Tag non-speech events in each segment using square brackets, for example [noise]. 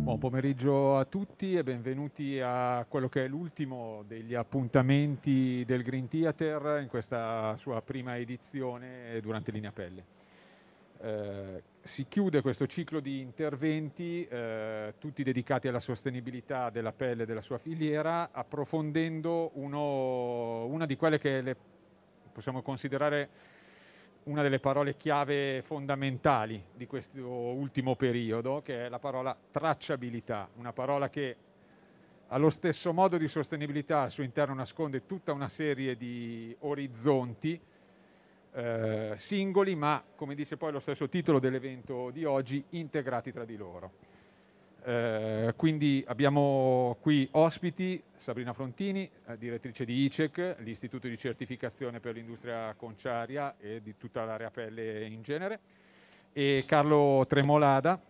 Buon pomeriggio a tutti e benvenuti a quello che è l'ultimo degli appuntamenti del Green Theater in questa sua prima edizione durante Linea Pelle. Eh, si chiude questo ciclo di interventi, eh, tutti dedicati alla sostenibilità della pelle e della sua filiera, approfondendo uno, una di quelle che le, possiamo considerare una delle parole chiave fondamentali di questo ultimo periodo, che è la parola tracciabilità, una parola che allo stesso modo di sostenibilità al suo interno nasconde tutta una serie di orizzonti eh, singoli, ma come dice poi lo stesso titolo dell'evento di oggi, integrati tra di loro. Eh, quindi abbiamo qui ospiti Sabrina Frontini, eh, direttrice di ICEC, l'Istituto di Certificazione per l'Industria Conciaria e di tutta l'area pelle in genere, e Carlo Tremolada,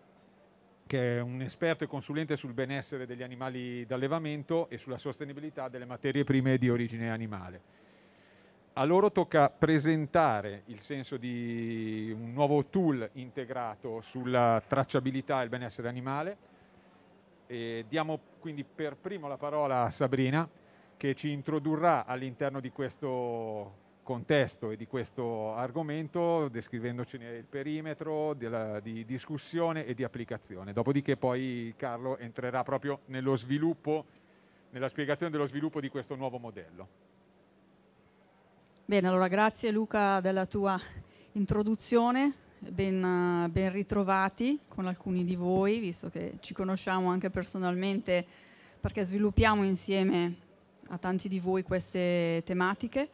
che è un esperto e consulente sul benessere degli animali d'allevamento e sulla sostenibilità delle materie prime di origine animale a loro tocca presentare il senso di un nuovo tool integrato sulla tracciabilità e il benessere animale. E diamo quindi per primo la parola a Sabrina che ci introdurrà all'interno di questo contesto e di questo argomento descrivendocene il perimetro della, di discussione e di applicazione. Dopodiché poi Carlo entrerà proprio nello sviluppo, nella spiegazione dello sviluppo di questo nuovo modello. Bene, allora grazie Luca della tua introduzione, ben, ben, ritrovati con alcuni di voi, visto che ci conosciamo anche personalmente perché sviluppiamo insieme a tanti di voi queste tematiche.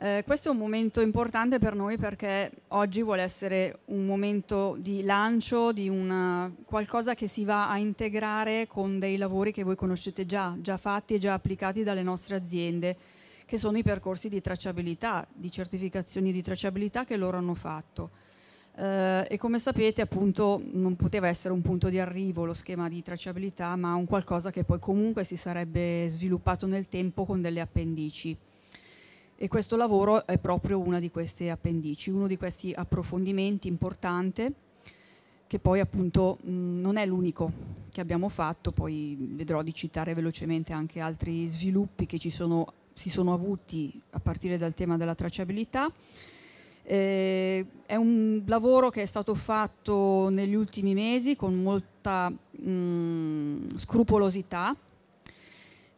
Eh, questo è un momento importante per noi perché oggi vuole essere un momento di lancio, di una, qualcosa che si va a integrare con dei lavori che voi conoscete già, già fatti e già applicati dalle nostre aziende che sono i percorsi di tracciabilità, di certificazioni di tracciabilità che loro hanno fatto. Eh, e come sapete appunto non poteva essere un punto di arrivo lo schema di tracciabilità, ma un qualcosa che poi comunque si sarebbe sviluppato nel tempo con delle appendici. E questo lavoro è proprio una di queste appendici, uno di questi approfondimenti importante che poi appunto mh, non è l'unico che abbiamo fatto, poi vedrò di citare velocemente anche altri sviluppi che ci sono si sono avuti a partire dal tema della tracciabilità. Eh, è un lavoro che è stato fatto negli ultimi mesi con molta mh, mm, scrupolosità,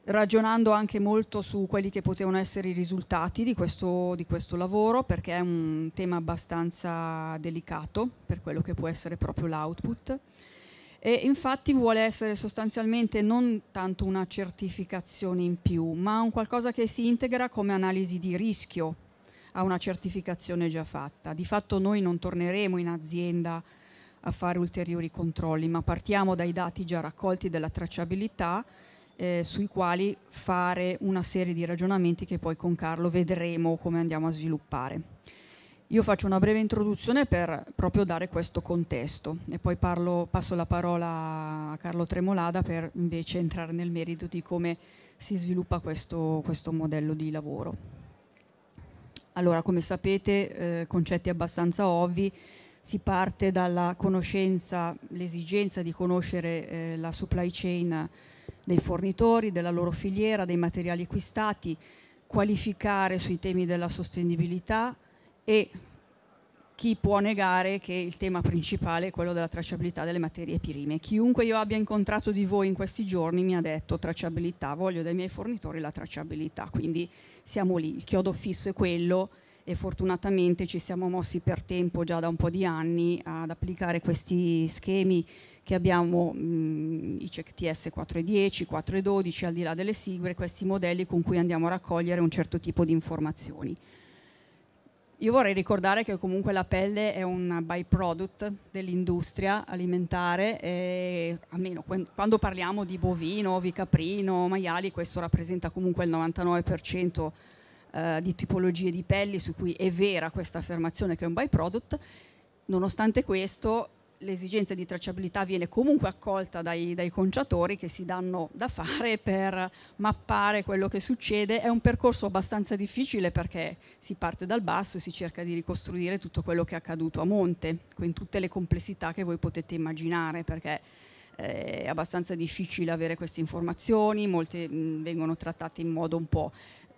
ragionando anche molto su quelli che potevano essere i risultati di questo, di questo, lavoro, perché è un tema abbastanza delicato per quello che può essere proprio l'output e infatti vuole essere sostanzialmente non tanto una certificazione in più, ma un qualcosa che si integra come analisi di rischio a una certificazione già fatta. Di fatto noi non torneremo in azienda a fare ulteriori controlli, ma partiamo dai dati già raccolti della tracciabilità eh, sui quali fare una serie di ragionamenti che poi con Carlo vedremo come andiamo a sviluppare. Io faccio una breve introduzione per proprio dare questo contesto e poi parlo, passo la parola a Carlo Tremolada per invece entrare nel merito di come si sviluppa questo, questo modello di lavoro. Allora, come sapete, eh, concetti abbastanza ovvi, si parte dalla conoscenza, l'esigenza di conoscere eh, la supply chain dei fornitori, della loro filiera, dei materiali acquistati, qualificare sui temi della sostenibilità, e chi può negare che il tema principale è quello della tracciabilità delle materie prime. Chiunque io abbia incontrato di voi in questi giorni mi ha detto tracciabilità, voglio dai miei fornitori la tracciabilità, quindi siamo lì, il chiodo fisso è quello e fortunatamente ci siamo mossi per tempo già da un po' di anni ad applicare questi schemi che abbiamo, mh, mm, i CECTS 410, 412, al di là delle sigle, questi modelli con cui andiamo a raccogliere un certo tipo di informazioni. Io vorrei ricordare che comunque la pelle è un byproduct dell'industria alimentare, e, almeno quando parliamo di bovino, ovi maiali, questo rappresenta comunque il 99% eh, di tipologie di pelli su cui è vera questa affermazione che è un byproduct. Nonostante questo, l'esigenza di tracciabilità viene comunque accolta dai, dai, conciatori che si danno da fare per mappare quello che succede. È un percorso abbastanza difficile perché si parte dal basso e si cerca di ricostruire tutto quello che è accaduto a monte, con tutte le complessità che voi potete immaginare, perché eh, è abbastanza difficile avere queste informazioni, molte mh, mm, vengono trattate in modo un po'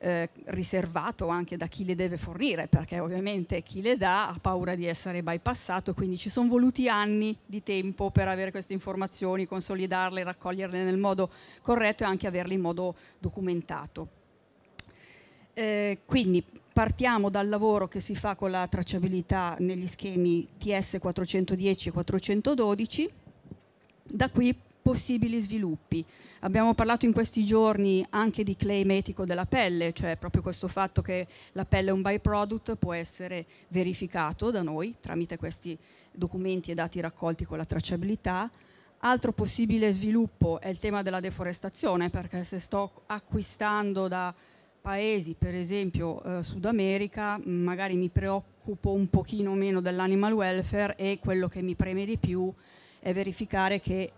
eh, riservato anche da chi le deve fornire, perché ovviamente chi le dà ha paura di essere bypassato, quindi ci sono voluti anni di tempo per avere queste informazioni, consolidarle, raccoglierle nel modo corretto e anche averle in modo documentato. Eh, quindi partiamo dal lavoro che si fa con la tracciabilità negli schemi TS 410 e 412, da qui possibili sviluppi. Abbiamo parlato in questi giorni anche di claim etico della pelle, cioè proprio questo fatto che la pelle è un byproduct può essere verificato da noi tramite questi documenti e dati raccolti con la tracciabilità. Altro possibile sviluppo è il tema della deforestazione, perché se sto acquistando da paesi, per esempio eh, Sud America, magari mi preoccupo un pochino meno dell'animal welfare e quello che mi preme di più è verificare che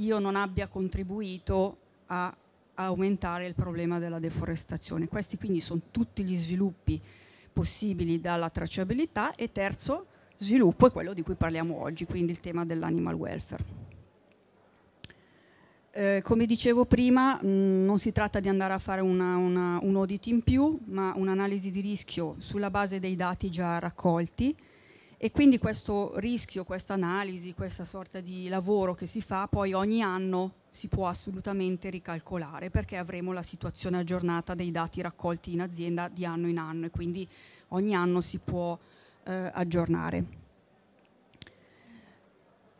io non abbia contribuito a aumentare il problema della deforestazione. Questi quindi sono tutti gli sviluppi possibili dalla tracciabilità e terzo sviluppo è quello di cui parliamo oggi, quindi il tema dell'animal welfare. Eh, come dicevo prima, mh, mm, non si tratta di andare a fare una, una, un audit in più, ma un'analisi di rischio sulla base dei dati già raccolti, e quindi questo rischio, questa analisi, questa sorta di lavoro che si fa poi ogni anno si può assolutamente ricalcolare perché avremo la situazione aggiornata dei dati raccolti in azienda di anno in anno e quindi ogni anno si può eh, aggiornare.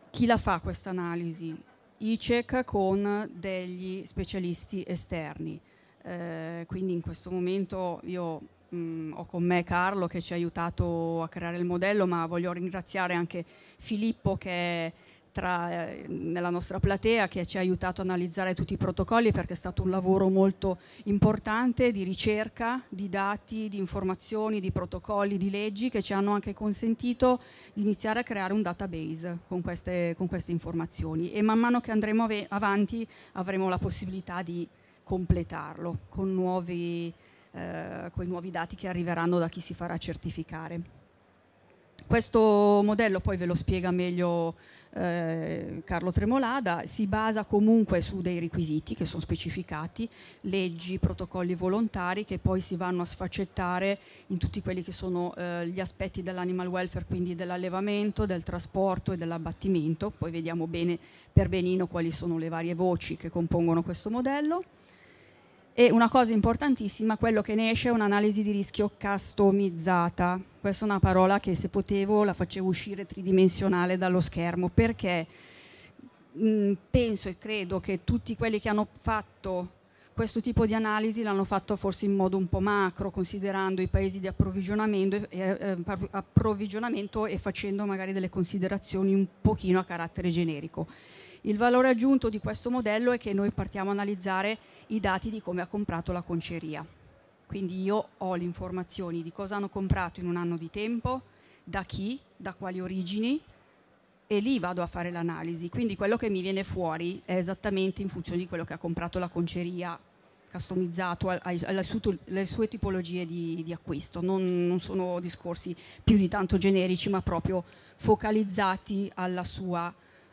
Chi la fa questa analisi? ICEC con degli specialisti esterni. Eh, quindi in questo momento io mh, mm, ho con me Carlo che ci ha aiutato a creare il modello, ma voglio ringraziare anche Filippo che è tra, eh, nella nostra platea che ci ha aiutato a analizzare tutti i protocolli perché è stato un lavoro molto importante di ricerca, di dati, di informazioni, di protocolli, di leggi che ci hanno anche consentito di iniziare a creare un database con queste, con queste informazioni e man mano che andremo av avanti avremo la possibilità di completarlo con nuovi eh, con i nuovi dati che arriveranno da chi si farà certificare. Questo modello poi ve lo spiega meglio eh, Carlo Tremolada, si basa comunque su dei requisiti che sono specificati, leggi, protocolli volontari che poi si vanno a sfaccettare in tutti quelli che sono eh, gli aspetti dell'animal welfare, quindi dell'allevamento, del trasporto e dell'abbattimento, poi vediamo bene per benino quali sono le varie voci che compongono questo modello e una cosa importantissima, quello che ne esce è un'analisi di rischio customizzata. Questa è una parola che se potevo la facevo uscire tridimensionale dallo schermo perché mh, mm, penso e credo che tutti quelli che hanno fatto questo tipo di analisi l'hanno fatto forse in modo un po' macro, considerando i paesi di approvvigionamento e, eh, eh, approvvigionamento e facendo magari delle considerazioni un pochino a carattere generico. Il valore aggiunto di questo modello è che noi partiamo a analizzare i dati di come ha comprato la conceria. Quindi io ho le informazioni di cosa hanno comprato in un anno di tempo, da chi, da quali origini e lì vado a fare l'analisi. Quindi quello che mi viene fuori è esattamente in funzione di quello che ha comprato la conceria customizzato alle sue, tipologie di, di acquisto. Non, non, sono discorsi più di tanto generici, ma proprio focalizzati alla sua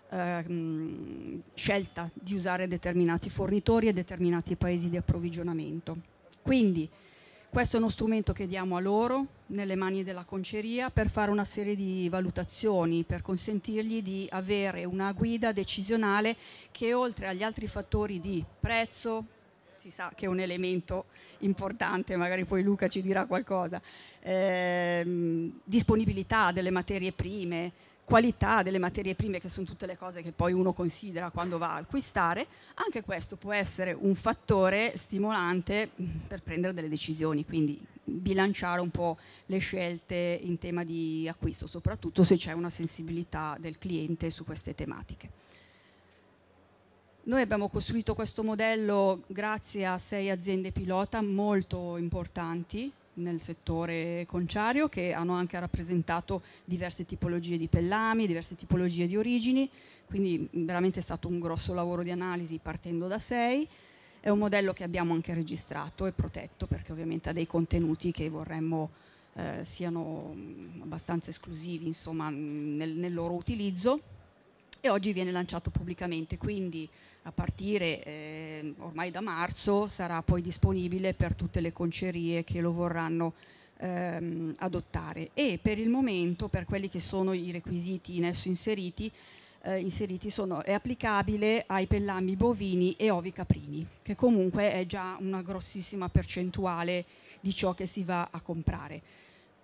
Ehm, scelta di usare determinati fornitori e determinati paesi di approvvigionamento. Quindi questo è uno strumento che diamo a loro nelle mani della conceria per fare una serie di valutazioni, per consentirgli di avere una guida decisionale che oltre agli altri fattori di prezzo, si sa che è un elemento importante, magari poi Luca ci dirà qualcosa, ehm, disponibilità delle materie prime, qualità delle materie prime, che sono tutte le cose che poi uno considera quando va a acquistare, anche questo può essere un fattore stimolante per prendere delle decisioni, quindi bilanciare un po' le scelte in tema di acquisto, soprattutto se c'è una sensibilità del cliente su queste tematiche. Noi abbiamo costruito questo modello grazie a sei aziende pilota molto importanti nel settore conciario che hanno anche rappresentato diverse tipologie di pellami, diverse tipologie di origini, quindi veramente è stato un grosso lavoro di analisi partendo da sei. È un modello che abbiamo anche registrato e protetto perché ovviamente ha dei contenuti che vorremmo eh, siano abbastanza esclusivi insomma, nel, nel loro utilizzo e oggi viene lanciato pubblicamente. Quindi a partire eh, ormai da marzo sarà poi disponibile per tutte le concerie che lo vorranno ehm, adottare e per il momento per quelli che sono i requisiti in esso inseriti, eh, inseriti sono, è applicabile ai pellami bovini e ovi caprini che comunque è già una grossissima percentuale di ciò che si va a comprare.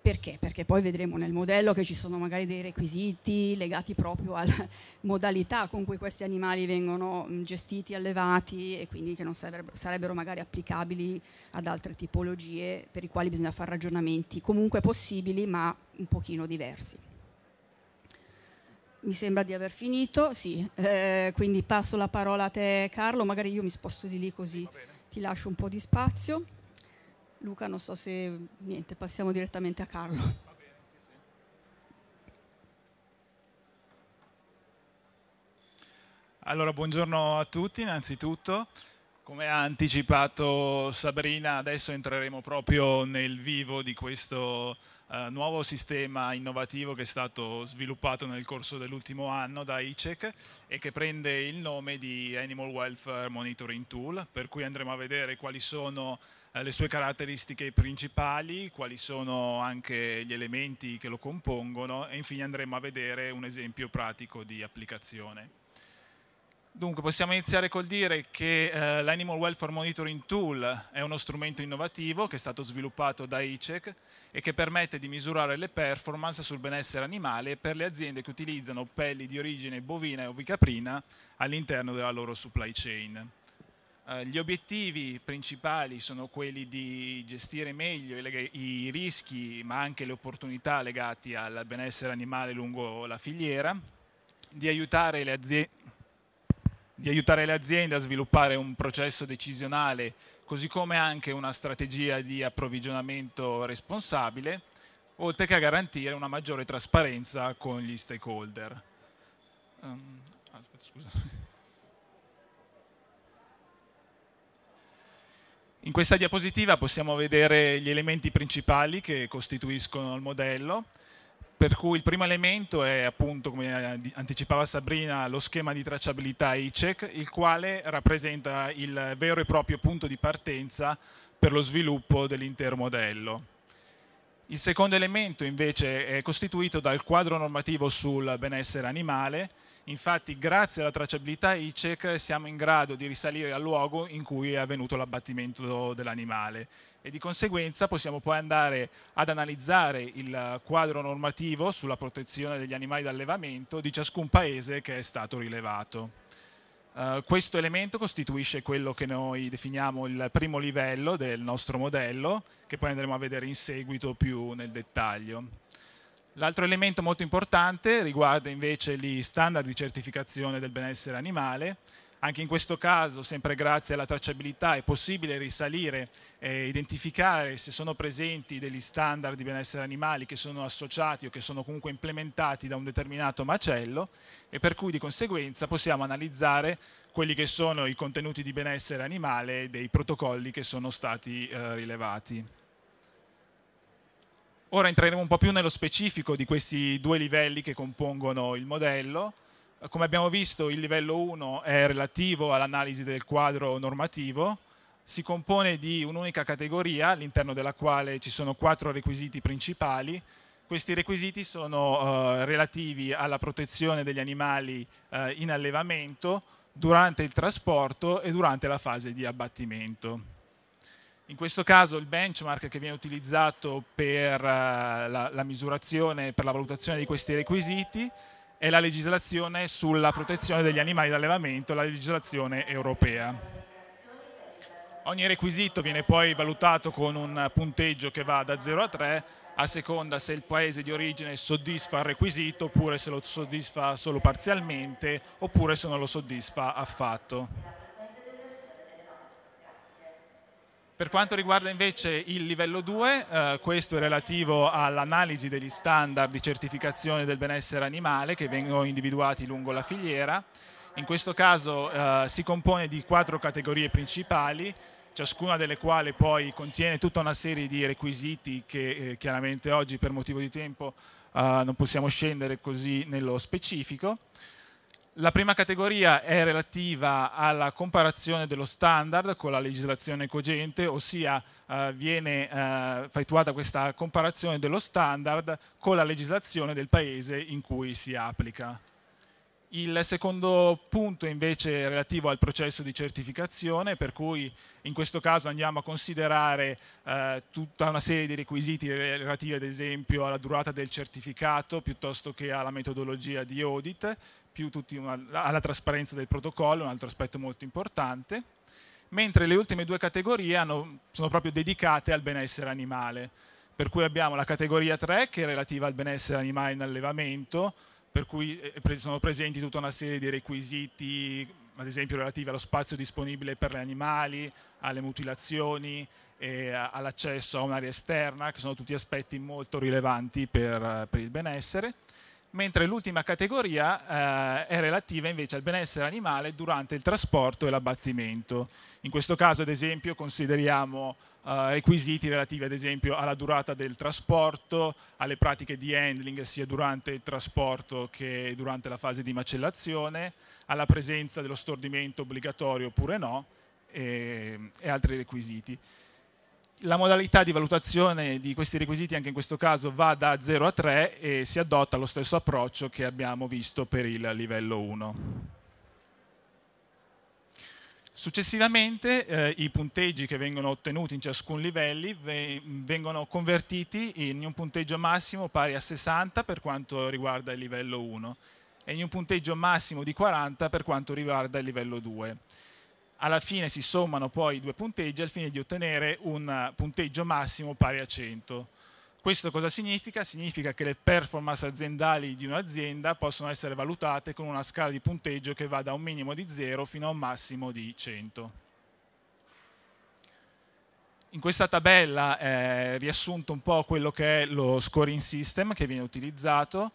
Perché? Perché poi vedremo nel modello che ci sono magari dei requisiti legati proprio alla [laughs] modalità con cui questi animali vengono gestiti, allevati e quindi che non sarebbero magari applicabili ad altre tipologie per i quali bisogna fare ragionamenti comunque possibili ma un pochino diversi. Mi sembra di aver finito, sì, eh, quindi passo la parola a te Carlo, magari io mi sposto di lì così eh, ti lascio un po' di spazio. Luca, non so se... niente, passiamo direttamente a Carlo. Allora, buongiorno a tutti innanzitutto. Come ha anticipato Sabrina, adesso entreremo proprio nel vivo di questo eh, nuovo sistema innovativo che è stato sviluppato nel corso dell'ultimo anno da ICEC e che prende il nome di Animal Welfare Monitoring Tool, per cui andremo a vedere quali sono eh, le sue caratteristiche principali, quali sono anche gli elementi che lo compongono e infine andremo a vedere un esempio pratico di applicazione. Dunque, possiamo iniziare col dire che eh, l'Animal Welfare Monitoring Tool è uno strumento innovativo che è stato sviluppato da ICEC e che permette di misurare le performance sul benessere animale per le aziende che utilizzano pelli di origine bovina o bicaprina all'interno della loro supply chain. Eh, gli obiettivi principali sono quelli di gestire meglio i, rischi ma anche le opportunità legati al benessere animale lungo la filiera, di aiutare le aziende di aiutare le aziende a sviluppare un processo decisionale, così come anche una strategia di approvvigionamento responsabile, oltre che a garantire una maggiore trasparenza con gli stakeholder. Um, aspetta, In questa diapositiva possiamo vedere gli elementi principali che costituiscono il modello, per cui il primo elemento è appunto, come anticipava Sabrina, lo schema di tracciabilità ICEC, il quale rappresenta il vero e proprio punto di partenza per lo sviluppo dell'intero modello. Il secondo elemento invece è costituito dal quadro normativo sul benessere animale, Infatti, grazie alla tracciabilità ICEC siamo in grado di risalire al luogo in cui è avvenuto l'abbattimento dell'animale e di conseguenza possiamo poi andare ad analizzare il quadro normativo sulla protezione degli animali d'allevamento di ciascun paese che è stato rilevato. Uh, questo elemento costituisce quello che noi definiamo il primo livello del nostro modello, che poi andremo a vedere in seguito più nel dettaglio. L'altro elemento molto importante riguarda invece gli standard di certificazione del benessere animale. Anche in questo caso, sempre grazie alla tracciabilità, è possibile risalire e identificare se sono presenti degli standard di benessere animali che sono associati o che sono comunque implementati da un determinato macello e per cui di conseguenza possiamo analizzare quelli che sono i contenuti di benessere animale dei protocolli che sono stati eh, rilevati. Ora entreremo un po' più nello specifico di questi due livelli che compongono il modello. Come abbiamo visto, il livello 1 è relativo all'analisi del quadro normativo, si compone di un'unica categoria all'interno della quale ci sono quattro requisiti principali. Questi requisiti sono eh, relativi alla protezione degli animali eh, in allevamento, durante il trasporto e durante la fase di abbattimento. In questo caso il benchmark che viene utilizzato per eh, la, la misurazione, per la valutazione di questi requisiti è la legislazione sulla protezione degli animali d'allevamento, la legislazione europea. Ogni requisito viene poi valutato con un punteggio che va da 0 a 3 a seconda se il paese di origine soddisfa il requisito oppure se lo soddisfa solo parzialmente oppure se non lo soddisfa affatto. Per quanto riguarda invece il livello 2, eh, questo è relativo all'analisi degli standard di certificazione del benessere animale che vengono individuati lungo la filiera. In questo caso eh, si compone di quattro categorie principali, ciascuna delle quali poi contiene tutta una serie di requisiti che eh, chiaramente oggi per motivo di tempo eh, non possiamo scendere così nello specifico. La prima categoria è relativa alla comparazione dello standard con la legislazione cogente, ossia eh, viene eh, effettuata questa comparazione dello standard con la legislazione del paese in cui si applica. Il secondo punto invece è relativo al processo di certificazione, per cui in questo caso andiamo a considerare eh, tutta una serie di requisiti relativi ad esempio alla durata del certificato piuttosto che alla metodologia di audit più tutti una, alla trasparenza del protocollo, un altro aspetto molto importante, mentre le ultime due categorie hanno, sono proprio dedicate al benessere animale, per cui abbiamo la categoria 3 che è relativa al benessere animale in allevamento, per cui eh, eh, sono presenti tutta una serie di requisiti, ad esempio relativi allo spazio disponibile per gli animali, alle mutilazioni, all'accesso a un'area esterna, che sono tutti aspetti molto rilevanti per, eh, per il benessere mentre l'ultima categoria eh, è relativa invece al benessere animale durante il trasporto e l'abbattimento. In questo caso, ad esempio, consideriamo eh, requisiti relativi ad esempio alla durata del trasporto, alle pratiche di handling sia durante il trasporto che durante la fase di macellazione, alla presenza dello stordimento obbligatorio oppure no e, e altri requisiti la modalità di valutazione di questi requisiti anche in questo caso va da 0 a 3 e si adotta lo stesso approccio che abbiamo visto per il livello 1. Successivamente eh, i punteggi che vengono ottenuti in ciascun livello vengono convertiti in un punteggio massimo pari a 60 per quanto riguarda il livello 1 e in un punteggio massimo di 40 per quanto riguarda il livello 2 alla fine si sommano poi i due punteggi al fine di ottenere un eh, punteggio massimo pari a 100. Questo cosa significa? Significa che le performance aziendali di un'azienda possono essere valutate con una scala di punteggio che va da un minimo di 0 fino a un massimo di 100. In questa tabella è eh, riassunto un po' quello che è lo scoring system che viene utilizzato,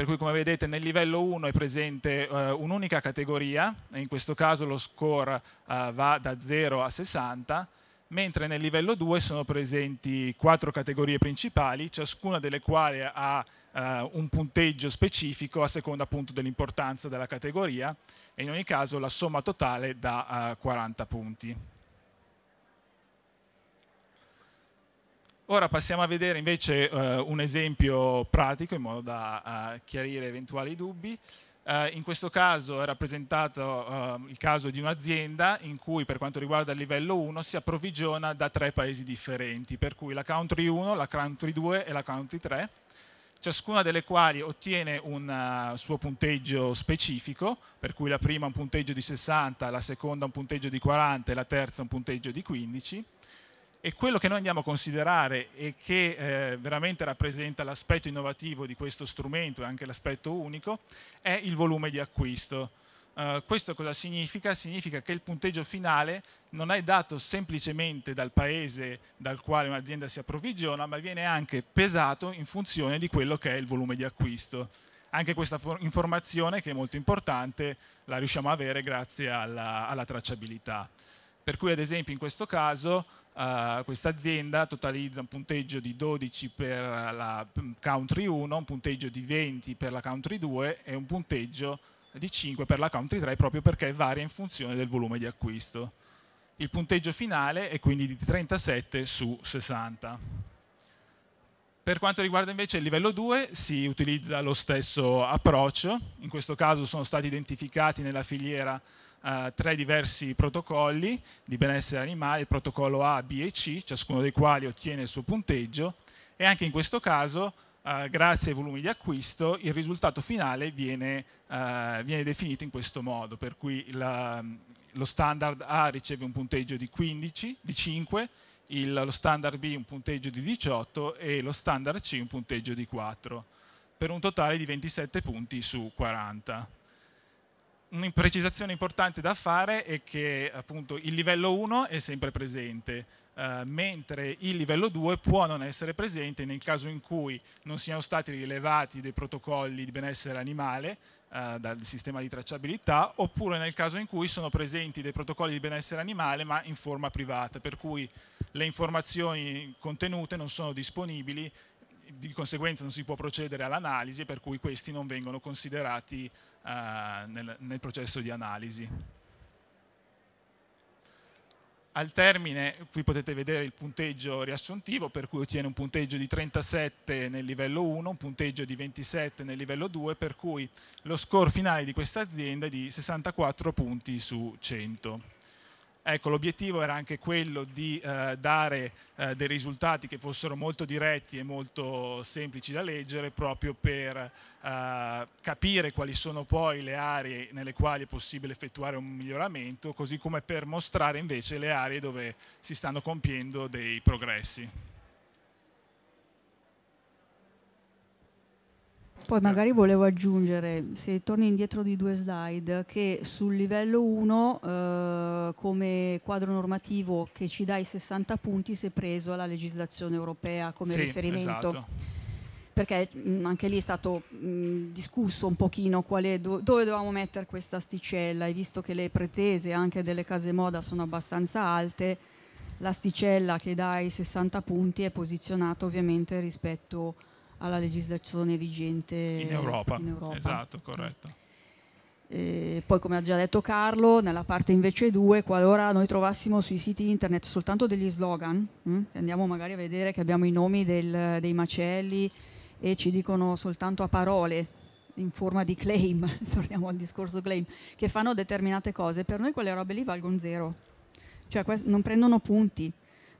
per cui come vedete nel livello 1 è presente eh, un'unica categoria, e in questo caso lo score eh, va da 0 a 60, mentre nel livello 2 sono presenti quattro categorie principali, ciascuna delle quali ha eh, un punteggio specifico a seconda appunto dell'importanza della categoria e in ogni caso la somma totale dà 40 eh, punti. Ora passiamo a vedere invece uh, un esempio pratico in modo da uh, chiarire eventuali dubbi. Uh, in questo caso è rappresentato il caso di un'azienda in cui per quanto riguarda il livello 1 si approvvigiona da tre paesi differenti, per cui la country 1, la country 2 e la country 3, ciascuna delle quali ottiene un suo punteggio specifico, per cui la prima un punteggio di 60, la seconda un punteggio di 40 e la terza un punteggio di 15 e quello che noi andiamo a considerare e che eh, veramente rappresenta l'aspetto innovativo di questo strumento e anche l'aspetto unico è il volume di acquisto. Uh, questo cosa significa? Significa che il punteggio finale non è dato semplicemente dal paese dal quale un'azienda si approvvigiona, ma viene anche pesato in funzione di quello che è il volume di acquisto. Anche questa informazione, che è molto importante, la riusciamo a avere grazie alla, alla tracciabilità. Per cui ad esempio in questo caso Uh, questa azienda totalizza un punteggio di 12 per la country 1, un punteggio di 20 per la country 2 e un punteggio di 5 per la country 3 proprio perché varia in funzione del volume di acquisto. Il punteggio finale è quindi di 37 su 60. Per quanto riguarda invece il livello 2 si utilizza lo stesso approccio, in questo caso sono stati identificati nella filiera eh, tre diversi protocolli di benessere animale, il protocollo A, B e C, ciascuno dei quali ottiene il suo punteggio e anche in questo caso eh, grazie ai volumi di acquisto il risultato finale viene, eh, viene definito in questo modo, per cui la, ehm, lo standard A riceve un punteggio di 15, di 5, il, lo standard B un punteggio di 18 e lo standard C un punteggio di 4, per un totale di 27 punti su 40. Un'imprecisazione importante da fare è che appunto il livello 1 è sempre presente, Uh, mentre il livello 2 può non essere presente nel caso in cui non siano stati rilevati dei protocolli di benessere animale uh, dal sistema di tracciabilità oppure nel caso in cui sono presenti dei protocolli di benessere animale ma in forma privata per cui le informazioni contenute non sono disponibili di conseguenza non si può procedere all'analisi per cui questi non vengono considerati eh, nel, nel processo di analisi. Al termine, qui potete vedere il punteggio riassuntivo, per cui ottiene un punteggio di 37 nel livello 1, un punteggio di 27 nel livello 2, per cui lo score finale di questa azienda è di 64 punti su 100. Ecco, l'obiettivo era anche quello di eh, dare eh, dei risultati che fossero molto diretti e molto semplici da leggere proprio per eh, capire quali sono poi le aree nelle quali è possibile effettuare un miglioramento, così come per mostrare invece le aree dove si stanno compiendo dei progressi. Poi magari volevo aggiungere, se torni indietro di due slide, che sul livello 1 eh, come quadro normativo che ci dà i 60 punti si è preso la legislazione europea come sì, riferimento. Esatto perché mm, anche lì è stato mh, mm, discusso un pochino è, dove dovevamo mettere questa asticella e visto che le pretese anche delle case moda sono abbastanza alte, l'asticella che dà i 60 punti è posizionata ovviamente rispetto a alla legislazione vigente in Europa. In Europa. Esatto, corretto. E eh, poi come ha già detto Carlo, nella parte invece 2, qualora noi trovassimo sui siti internet soltanto degli slogan, mh, mm, andiamo magari a vedere che abbiamo i nomi del, dei macelli e ci dicono soltanto a parole, in forma di claim, [laughs] torniamo al discorso claim, che fanno determinate cose, per noi quelle robe lì valgono zero, cioè non prendono punti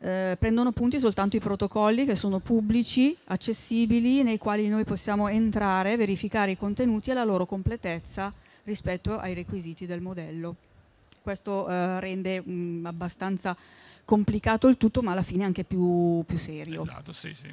eh, prendono punti soltanto i protocolli che sono pubblici, accessibili, nei quali noi possiamo entrare, verificare i contenuti e la loro completezza rispetto ai requisiti del modello. Questo eh, rende mh, mm, abbastanza complicato il tutto, ma alla fine anche più, più serio. Esatto, sì, sì.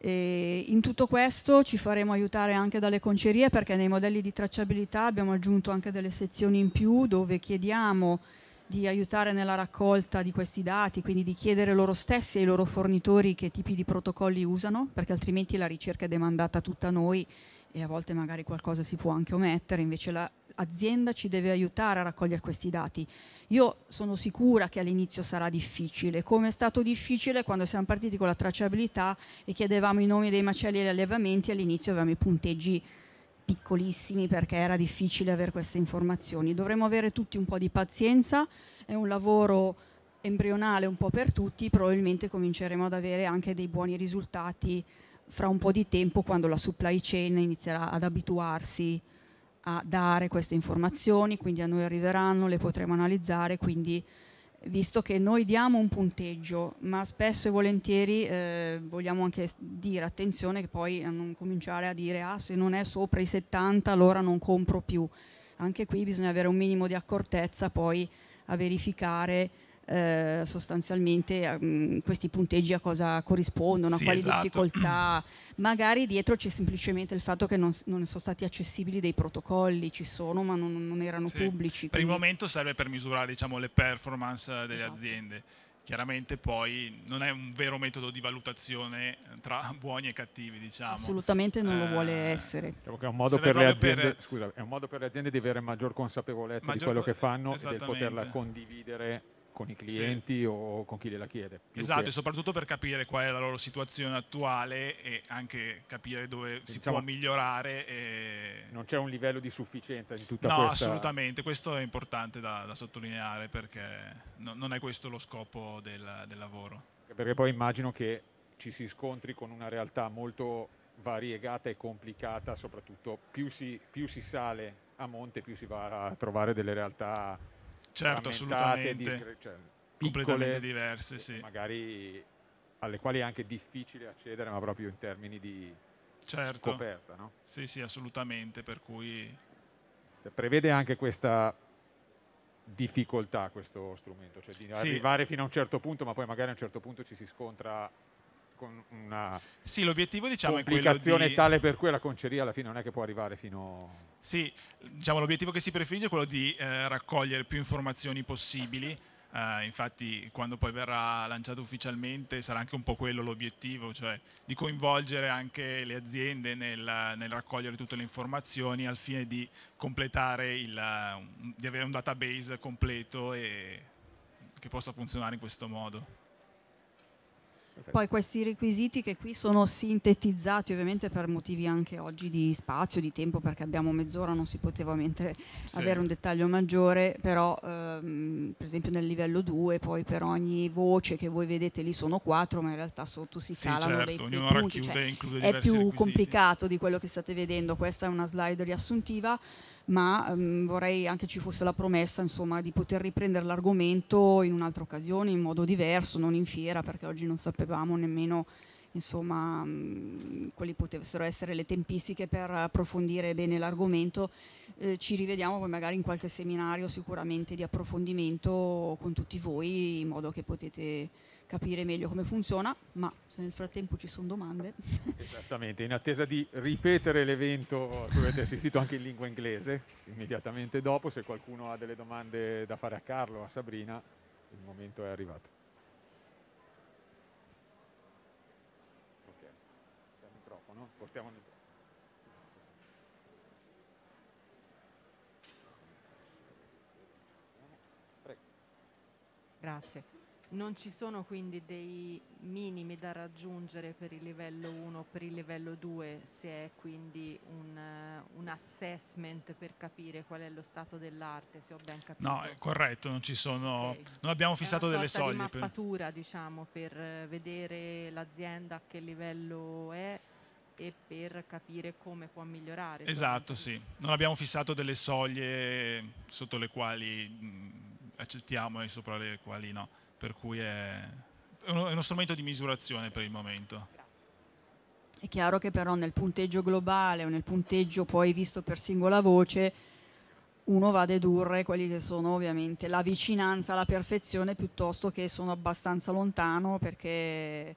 E in tutto questo ci faremo aiutare anche dalle concerie perché nei modelli di tracciabilità abbiamo aggiunto anche delle sezioni in più dove chiediamo di aiutare nella raccolta di questi dati, quindi di chiedere loro stessi ai loro fornitori che tipi di protocolli usano, perché altrimenti la ricerca è demandata tutta a noi e a volte magari qualcosa si può anche omettere, invece l'azienda ci deve aiutare a raccogliere questi dati. Io sono sicura che all'inizio sarà difficile, come è stato difficile quando siamo partiti con la tracciabilità e chiedevamo i nomi dei macelli e gli allevamenti, all'inizio avevamo i punteggi piccolissimi perché era difficile avere queste informazioni. Dovremmo avere tutti un po' di pazienza, è un lavoro embrionale un po' per tutti, probabilmente cominceremo ad avere anche dei buoni risultati fra un po' di tempo quando la supply chain inizierà ad abituarsi a dare queste informazioni, quindi a noi arriveranno, le potremo analizzare, quindi visto che noi diamo un punteggio, ma spesso e volentieri eh, vogliamo anche dire attenzione che poi non cominciare a dire ah se non è sopra i 70 allora non compro più. Anche qui bisogna avere un minimo di accortezza poi a verificare eh, sostanzialmente eh, mh, questi punteggi a cosa corrispondono, sì, a quali esatto. difficoltà. [clears throat] Magari dietro c'è semplicemente il fatto che non, non, sono stati accessibili dei protocolli, ci sono ma non, non erano sì. pubblici. Quindi... Per il momento serve per misurare diciamo, le performance delle esatto. aziende. Chiaramente poi non è un vero metodo di valutazione eh, tra [laughs] buoni e cattivi, diciamo. Assolutamente non lo vuole eh, essere. Diciamo è, un aziende, per... scusa, è un modo per le aziende di avere maggior consapevolezza maggior... di quello che fanno e di poterla condividere con i clienti sì. o con chi gliela chiede. Esatto, che... e soprattutto per capire qual è la loro situazione attuale e anche capire dove sì, si diciamo può migliorare. E... Non c'è un livello di sufficienza in tutta no, questa... No, assolutamente, questo è importante da, da sottolineare perché no, non è questo lo scopo del, del lavoro. Perché poi immagino che ci si scontri con una realtà molto variegata e complicata, soprattutto più si, più si sale a monte più si va a trovare delle realtà certo, assolutamente. Cioè, completamente diverse, eh, sì. magari alle quali è anche difficile accedere, ma proprio in termini di certo. scoperta. No? Sì, sì, assolutamente, per cui... Cioè, prevede anche questa difficoltà questo strumento, cioè di sì. arrivare fino a un certo punto, ma poi magari a un certo punto ci si scontra con una sì, l'obiettivo diciamo è quello di... tale per cui la conceria alla fine non è che può arrivare fino... Sì, diciamo l'obiettivo che si prefigge è quello di eh, raccogliere più informazioni possibili, eh, infatti quando poi verrà lanciato ufficialmente sarà anche un po' quello l'obiettivo, cioè di coinvolgere anche le aziende nel, nel raccogliere tutte le informazioni al fine di completare, il, di avere un database completo e che possa funzionare in questo modo. Poi questi requisiti che qui sono sintetizzati ovviamente per motivi anche oggi di spazio, di tempo, perché abbiamo mezz'ora, non si poteva mentre sì. avere un dettaglio maggiore, però ehm, per esempio nel livello 2 poi per ogni voce che voi vedete lì sono 4, ma in realtà sotto si sì, calano certo, dei, dei punti, cioè, è più requisiti. complicato di quello che state vedendo, questa è una slide riassuntiva ma um, vorrei anche ci fosse la promessa insomma, di poter riprendere l'argomento in un'altra occasione, in modo diverso, non in fiera, perché oggi non sapevamo nemmeno insomma, um, quali potessero essere le tempistiche per approfondire bene l'argomento. Eh, ci rivediamo poi magari in qualche seminario sicuramente di approfondimento con tutti voi, in modo che potete capire meglio come funziona, ma se nel frattempo ci sono domande. Esattamente, in attesa di ripetere l'evento che avete assistito anche in lingua inglese, immediatamente dopo, se qualcuno ha delle domande da fare a Carlo, o a Sabrina, il momento è arrivato. portiamo nel Grazie. Non ci sono quindi dei minimi da raggiungere per il livello 1 o per il livello 2 se è quindi un, un, assessment per capire qual è lo stato dell'arte, se ho ben capito. No, è corretto, non ci sono, okay. non abbiamo fissato delle soglie. È una mappatura per... diciamo per vedere l'azienda a che livello è e per capire come può migliorare. Esatto, sì. Non abbiamo fissato delle soglie sotto le quali mm, accettiamo e sopra le quali no per cui è uno, è uno strumento di misurazione per il momento. È chiaro che però nel punteggio globale o nel punteggio poi visto per singola voce uno va a dedurre quelli che sono ovviamente la vicinanza alla perfezione piuttosto che sono abbastanza lontano perché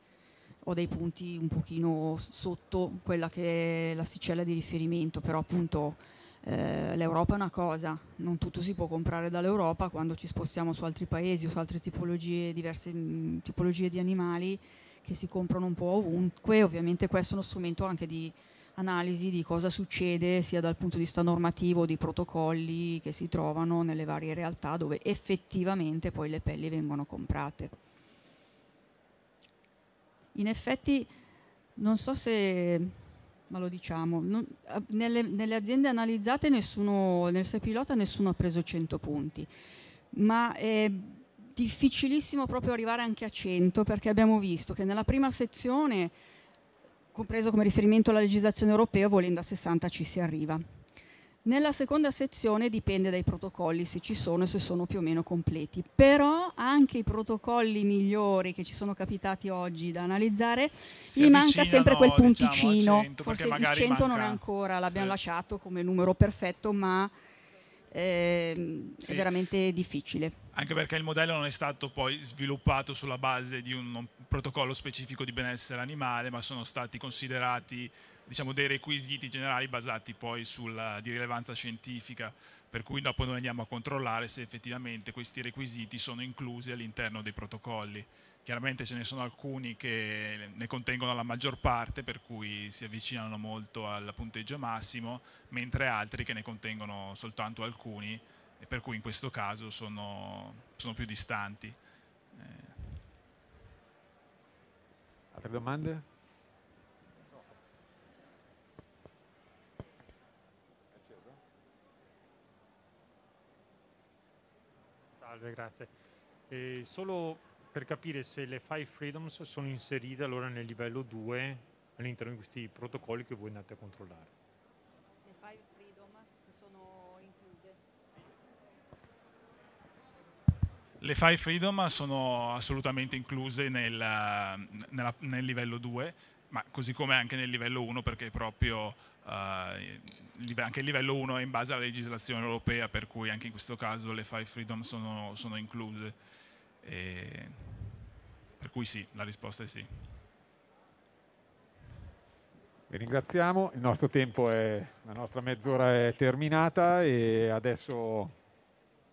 ho dei punti un pochino sotto quella che è l'asticella di riferimento, però appunto eh, l'Europa è una cosa, non tutto si può comprare dall'Europa, quando ci spostiamo su altri paesi o su altre tipologie, diverse mm, tipologie di animali che si comprano un po' ovunque, ovviamente questo è uno strumento anche di analisi di cosa succede sia dal punto di vista normativo, di protocolli che si trovano nelle varie realtà dove effettivamente poi le pelli vengono comprate. In effetti non so se ma lo diciamo, non, eh, nelle, nelle, aziende analizzate nessuno, nel sei pilota nessuno ha preso 100 punti, ma è difficilissimo proprio arrivare anche a 100 perché abbiamo visto che nella prima sezione, compreso come riferimento alla legislazione europea, volendo a 60 ci si arriva. Nella seconda sezione dipende dai protocolli se ci sono e se sono più o meno completi, però anche i protocolli migliori che ci sono capitati oggi da analizzare, si gli manca sempre quel diciamo, punticino, diciamo, 100, forse il 100 manca, non è ancora, l'abbiamo sì. lasciato come numero perfetto, ma eh, sì. è veramente difficile. Anche perché il modello non è stato poi sviluppato sulla base di un protocollo specifico di benessere animale, ma sono stati considerati diciamo, dei requisiti generali basati poi sulla di rilevanza scientifica, per cui dopo noi andiamo a controllare se effettivamente questi requisiti sono inclusi all'interno dei protocolli. Chiaramente ce ne sono alcuni che ne contengono la maggior parte, per cui si avvicinano molto al punteggio massimo, mentre altri che ne contengono soltanto alcuni, e per cui in questo caso sono, sono più distanti. Eh. Altre domande? salve, grazie. Eh, solo per capire se le Five Freedoms sono inserite allora nel livello 2 all'interno di questi protocolli che voi andate a controllare. Le Five Freedoms sono incluse? Le Five Freedom sono assolutamente incluse nel, nella, nel livello 2, ma così come anche nel livello 1 perché proprio eh, anche il livello 1 è in base alla legislazione europea, per cui anche in questo caso le five freedom sono, sono incluse. E per cui sì, la risposta è sì. Vi ringraziamo, il nostro tempo è, la nostra mezz'ora è terminata e adesso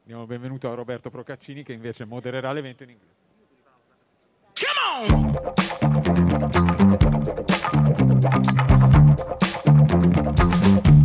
diamo il benvenuto a Roberto Procaccini che invece modererà l'evento in inglese. Come on! Thank you.